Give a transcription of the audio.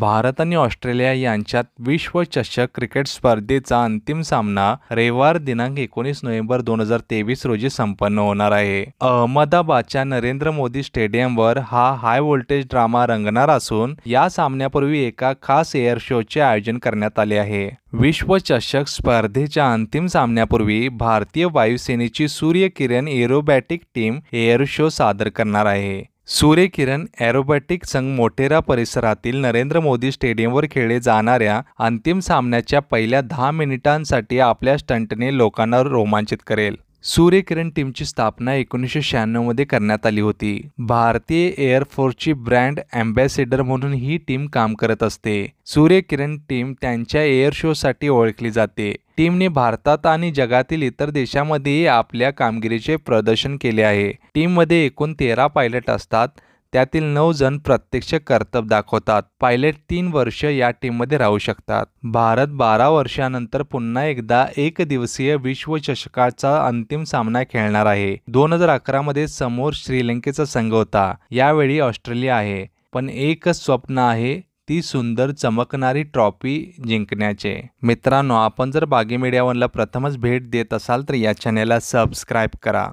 भारत आणि ऑस्ट्रेलिया यांच्यात विश्वचषक क्रिकेट स्पर्धेचा अंतिम सामना रविवार दिनांक एकोणीस नोव्हेंबर दोन हजार तेवीस रोजी संपन्न होणार आहे अहमदाबादच्या नरेंद्र मोदी स्टेडियमवर हा हाय व्होल्टेज ड्रामा रंगणार असून या सामन्यापूर्वी एका खास एअर शोचे आयोजन करण्यात आले आहे विश्वचषक स्पर्धेच्या अंतिम सामन्यापूर्वी भारतीय वायुसेनेची Surya Kiran aerobatic team air show सादर करणार आहे सूर्यकिरण ॲरोबॅटिक संघ मोटेरा परिसरातील नरेंद्र मोदी स्टेडियमवर खेळले जाणाऱ्या अंतिम सामन्याच्या पहिल्या दहा मिनिटांसाठी आपल्या स्टंटने लोकांना रोमांचित करेल सूर्यकिरण टीमची स्थापना एकोणीसशे शहाण्णवमध्ये करण्यात आली होती भारतीय एअरफोर्सची ब्रँड अँबॅसेडर म्हणून ही टीम काम करत असते सूर्यकिरण टीम त्यांच्या एअर शोसाठी ओळखली जाते टीमने भारतात आणि जगातील इतर देशांमध्येही आपल्या कामगिरीचे प्रदर्शन केले आहे टीममध्ये एकूण तेरा पायलट असतात त्यातील नऊ जण प्रत्यक्ष कर्तव्य दाखवतात पायलट तीन वर्ष या टीममध्ये राहू शकतात भारत बारा वर्षानंतर पुन्हा एकदा एक दिवसीय विश्वचषकाचा अंतिम सामना खेळणार आहे दोन हजार अकरा मध्ये समोर श्रीलंकेचा संघ होता यावेळी ऑस्ट्रेलिया आहे पण एकच स्वप्न आहे ती सुंदर चमकणारी ट्रॉफी जिंकण्याचे मित्रांनो आपण जर बागी मीडिया वनला प्रथमच भेट देत असाल तर या चॅनेलला सबस्क्राईब करा